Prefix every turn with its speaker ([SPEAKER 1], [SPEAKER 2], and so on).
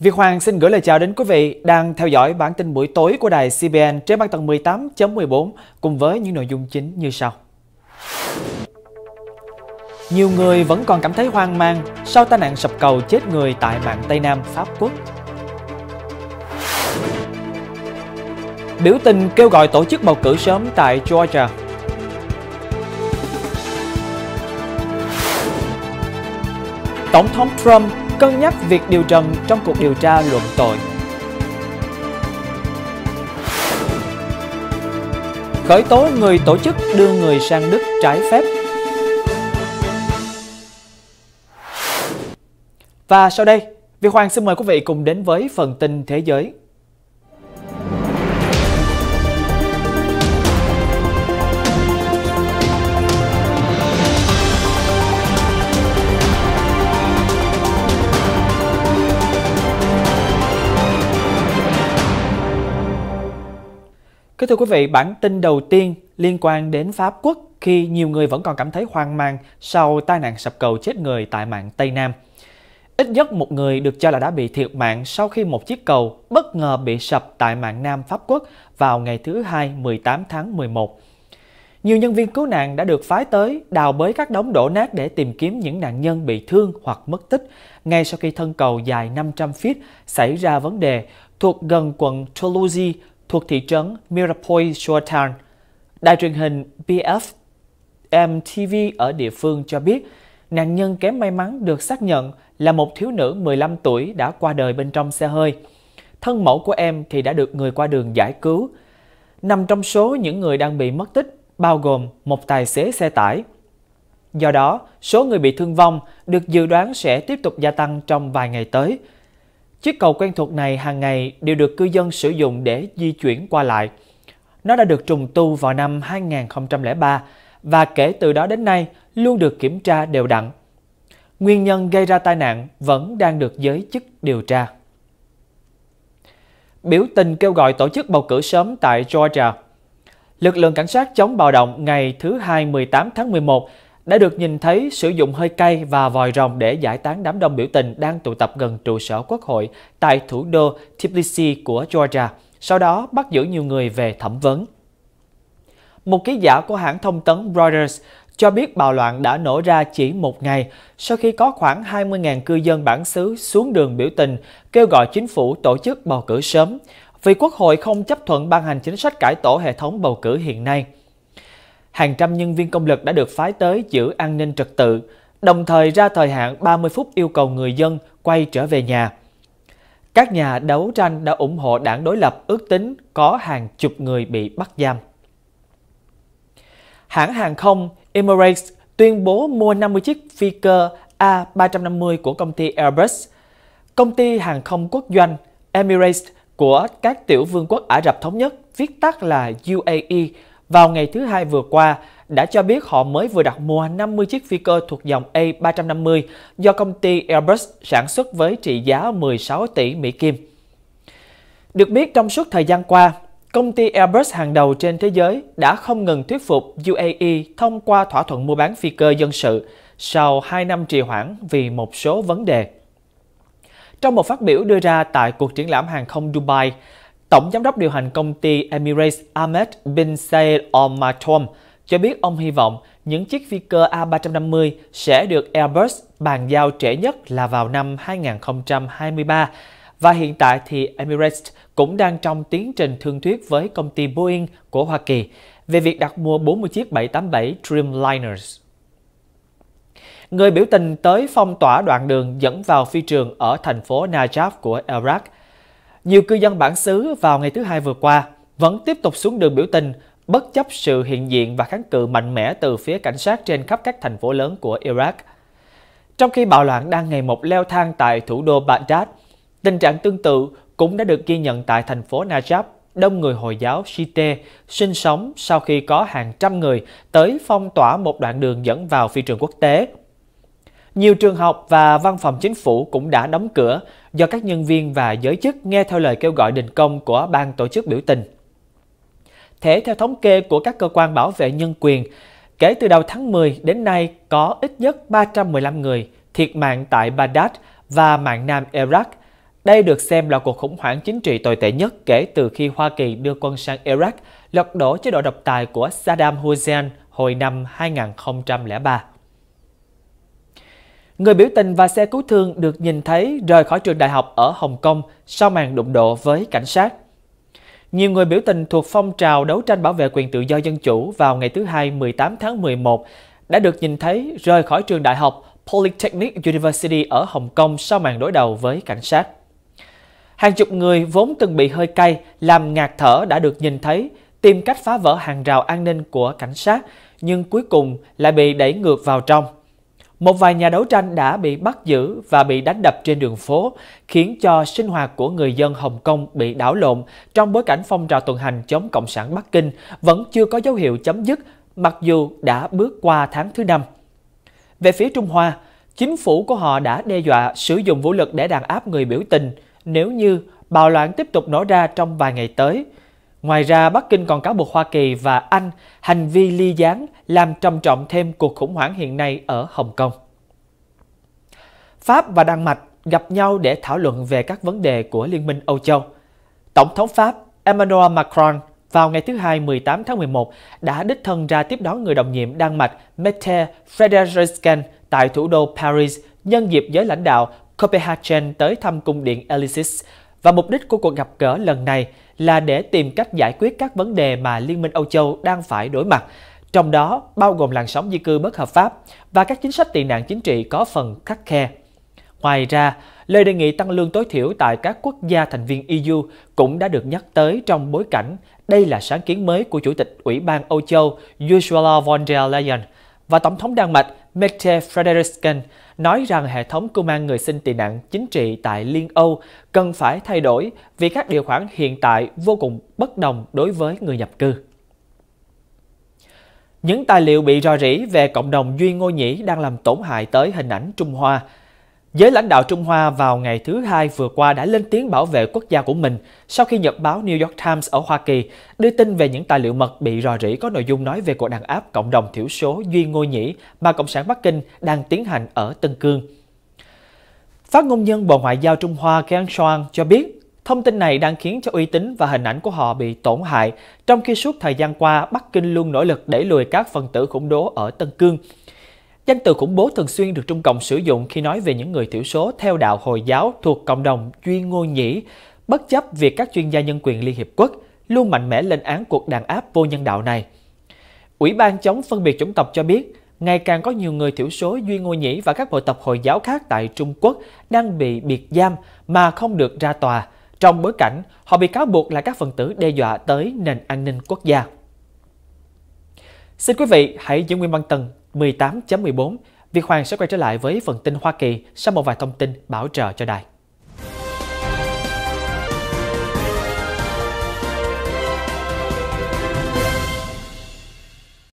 [SPEAKER 1] Việt Hoàng xin gửi lời chào đến quý vị đang theo dõi bản tin buổi tối của đài CBN trên bản tầng 18.14 cùng với những nội dung chính như sau. Nhiều người vẫn còn cảm thấy hoang mang sau tai nạn sập cầu chết người tại mạng Tây Nam Pháp Quốc. Biểu tình kêu gọi tổ chức bầu cử sớm tại Georgia. Tổng thống Trump cân nhắc việc điều trần trong cuộc điều tra luận tội. Khởi tố người tổ chức đưa người sang Đức trái phép. Và sau đây, Việt Hoàng xin mời quý vị cùng đến với phần tin thế giới. Kính thưa quý vị, bản tin đầu tiên liên quan đến Pháp Quốc khi nhiều người vẫn còn cảm thấy hoang mang sau tai nạn sập cầu chết người tại mạng Tây Nam. Ít nhất một người được cho là đã bị thiệt mạng sau khi một chiếc cầu bất ngờ bị sập tại mạng Nam Pháp Quốc vào ngày thứ Hai 18 tháng 11. Nhiều nhân viên cứu nạn đã được phái tới đào bới các đống đổ nát để tìm kiếm những nạn nhân bị thương hoặc mất tích ngay sau khi thân cầu dài 500 feet xảy ra vấn đề thuộc gần quận Toulouse thuộc thị trấn Mirapoy Town. Đài truyền hình BFMTV ở địa phương cho biết, nạn nhân kém may mắn được xác nhận là một thiếu nữ 15 tuổi đã qua đời bên trong xe hơi. Thân mẫu của em thì đã được người qua đường giải cứu. Nằm trong số những người đang bị mất tích, bao gồm một tài xế xe tải. Do đó, số người bị thương vong được dự đoán sẽ tiếp tục gia tăng trong vài ngày tới – Chiếc cầu quen thuộc này hàng ngày đều được cư dân sử dụng để di chuyển qua lại. Nó đã được trùng tu vào năm 2003 và kể từ đó đến nay luôn được kiểm tra đều đặn. Nguyên nhân gây ra tai nạn vẫn đang được giới chức điều tra. Biểu tình kêu gọi tổ chức bầu cử sớm tại Georgia. Lực lượng cảnh sát chống bạo động ngày thứ hai 18 tháng 11 đã được nhìn thấy sử dụng hơi cay và vòi rồng để giải tán đám đông biểu tình đang tụ tập gần trụ sở quốc hội tại thủ đô Tbilisi của Georgia, sau đó bắt giữ nhiều người về thẩm vấn. Một ký giả của hãng thông tấn Reuters cho biết bạo loạn đã nổ ra chỉ một ngày sau khi có khoảng 20.000 cư dân bản xứ xuống đường biểu tình kêu gọi chính phủ tổ chức bầu cử sớm vì Quốc hội không chấp thuận ban hành chính sách cải tổ hệ thống bầu cử hiện nay hàng trăm nhân viên công lực đã được phái tới giữ an ninh trật tự, đồng thời ra thời hạn 30 phút yêu cầu người dân quay trở về nhà. Các nhà đấu tranh đã ủng hộ đảng đối lập ước tính có hàng chục người bị bắt giam. Hãng hàng không Emirates tuyên bố mua 50 chiếc phi cơ A350 của công ty Airbus. Công ty hàng không quốc doanh Emirates của các tiểu vương quốc Ả Rập Thống Nhất, viết tắt là UAE, vào ngày thứ hai vừa qua đã cho biết họ mới vừa đặt mua 50 chiếc phi cơ thuộc dòng A350 do công ty Airbus sản xuất với trị giá 16 tỷ Mỹ Kim. Được biết trong suốt thời gian qua, công ty Airbus hàng đầu trên thế giới đã không ngừng thuyết phục UAE thông qua thỏa thuận mua bán phi cơ dân sự sau 2 năm trì hoãn vì một số vấn đề. Trong một phát biểu đưa ra tại cuộc triển lãm hàng không Dubai, Tổng giám đốc điều hành công ty Emirates Ahmed bin Said Al Maktoum cho biết ông hy vọng những chiếc phi cơ A350 sẽ được Airbus bàn giao trễ nhất là vào năm 2023 và hiện tại thì Emirates cũng đang trong tiến trình thương thuyết với công ty Boeing của Hoa Kỳ về việc đặt mua 40 chiếc 787 Dreamliners. Người biểu tình tới phong tỏa đoạn đường dẫn vào phi trường ở thành phố Najaf của Iraq – nhiều cư dân bản xứ vào ngày thứ hai vừa qua vẫn tiếp tục xuống đường biểu tình bất chấp sự hiện diện và kháng cự mạnh mẽ từ phía cảnh sát trên khắp các thành phố lớn của Iraq. Trong khi bạo loạn đang ngày một leo thang tại thủ đô Baghdad, tình trạng tương tự cũng đã được ghi nhận tại thành phố Najaf, đông người Hồi giáo Shite sinh sống sau khi có hàng trăm người tới phong tỏa một đoạn đường dẫn vào phi trường quốc tế nhiều trường học và văn phòng chính phủ cũng đã đóng cửa do các nhân viên và giới chức nghe theo lời kêu gọi đình công của ban tổ chức biểu tình. Thế theo thống kê của các cơ quan bảo vệ nhân quyền, kể từ đầu tháng 10 đến nay có ít nhất 315 người thiệt mạng tại Baghdad và mạng Nam Iraq. Đây được xem là cuộc khủng hoảng chính trị tồi tệ nhất kể từ khi Hoa Kỳ đưa quân sang Iraq, lật đổ chế độ độc tài của Saddam Hussein hồi năm 2003. Người biểu tình và xe cứu thương được nhìn thấy rời khỏi trường đại học ở Hồng Kông sau màn đụng độ với cảnh sát. Nhiều người biểu tình thuộc phong trào đấu tranh bảo vệ quyền tự do dân chủ vào ngày thứ Hai 18 tháng 11 đã được nhìn thấy rời khỏi trường đại học Polytechnic University ở Hồng Kông sau màn đối đầu với cảnh sát. Hàng chục người vốn từng bị hơi cay, làm ngạt thở đã được nhìn thấy tìm cách phá vỡ hàng rào an ninh của cảnh sát nhưng cuối cùng lại bị đẩy ngược vào trong. Một vài nhà đấu tranh đã bị bắt giữ và bị đánh đập trên đường phố, khiến cho sinh hoạt của người dân Hồng Kông bị đảo lộn trong bối cảnh phong trào tuần hành chống Cộng sản Bắc Kinh vẫn chưa có dấu hiệu chấm dứt mặc dù đã bước qua tháng thứ năm. Về phía Trung Hoa, chính phủ của họ đã đe dọa sử dụng vũ lực để đàn áp người biểu tình nếu như bạo loạn tiếp tục nổ ra trong vài ngày tới – Ngoài ra, Bắc Kinh còn cáo buộc Hoa Kỳ và Anh hành vi ly gián làm trầm trọng thêm cuộc khủng hoảng hiện nay ở Hồng Kông. Pháp và Đan Mạch gặp nhau để thảo luận về các vấn đề của Liên minh Âu Châu. Tổng thống Pháp Emmanuel Macron vào ngày thứ Hai 18 tháng 11 đã đích thân ra tiếp đón người đồng nhiệm Đan Mạch Mette Frederiksen tại thủ đô Paris nhân dịp giới lãnh đạo Copenhagen tới thăm cung điện Elysee. Và mục đích của cuộc gặp gỡ lần này là để tìm cách giải quyết các vấn đề mà Liên minh Âu Châu đang phải đối mặt, trong đó bao gồm làn sóng di cư bất hợp pháp và các chính sách tị nạn chính trị có phần khắc khe. Ngoài ra, lời đề nghị tăng lương tối thiểu tại các quốc gia thành viên EU cũng đã được nhắc tới trong bối cảnh đây là sáng kiến mới của Chủ tịch Ủy ban Âu Châu Ursula von der Leyen – và Tổng thống Đan Mạch Mette Frederiksen nói rằng hệ thống công an người xin tị nạn chính trị tại Liên Âu cần phải thay đổi vì các điều khoản hiện tại vô cùng bất đồng đối với người nhập cư. Những tài liệu bị rò rỉ về cộng đồng Duy Ngô Nhĩ đang làm tổn hại tới hình ảnh Trung Hoa – Giới lãnh đạo Trung Hoa vào ngày thứ hai vừa qua đã lên tiếng bảo vệ quốc gia của mình sau khi nhật báo New York Times ở Hoa Kỳ đưa tin về những tài liệu mật bị rò rỉ có nội dung nói về cuộc đàn áp cộng đồng thiểu số Duy Ngôi Nhĩ mà Cộng sản Bắc Kinh đang tiến hành ở Tân Cương. Phát ngôn nhân Bộ Ngoại giao Trung Hoa Kang Shuang cho biết Thông tin này đang khiến cho uy tín và hình ảnh của họ bị tổn hại, trong khi suốt thời gian qua Bắc Kinh luôn nỗ lực đẩy lùi các phần tử khủng bố ở Tân Cương. Danh từ khủng bố thường xuyên được Trung Cộng sử dụng khi nói về những người thiểu số theo đạo Hồi giáo thuộc cộng đồng Chuyên Ngô Nhĩ, bất chấp việc các chuyên gia nhân quyền Liên Hiệp Quốc luôn mạnh mẽ lên án cuộc đàn áp vô nhân đạo này. Ủy ban chống phân biệt chủng tộc cho biết, ngày càng có nhiều người thiểu số Duy Ngô Nhĩ và các bộ tộc Hồi giáo khác tại Trung Quốc đang bị biệt giam mà không được ra tòa, trong bối cảnh họ bị cáo buộc là các phần tử đe dọa tới nền an ninh quốc gia. Xin quý vị hãy giữ nguyên băng tầng 18.14. Việt Hoàng sẽ quay trở lại với phần tin Hoa Kỳ sau một vài thông tin bảo trợ cho đài.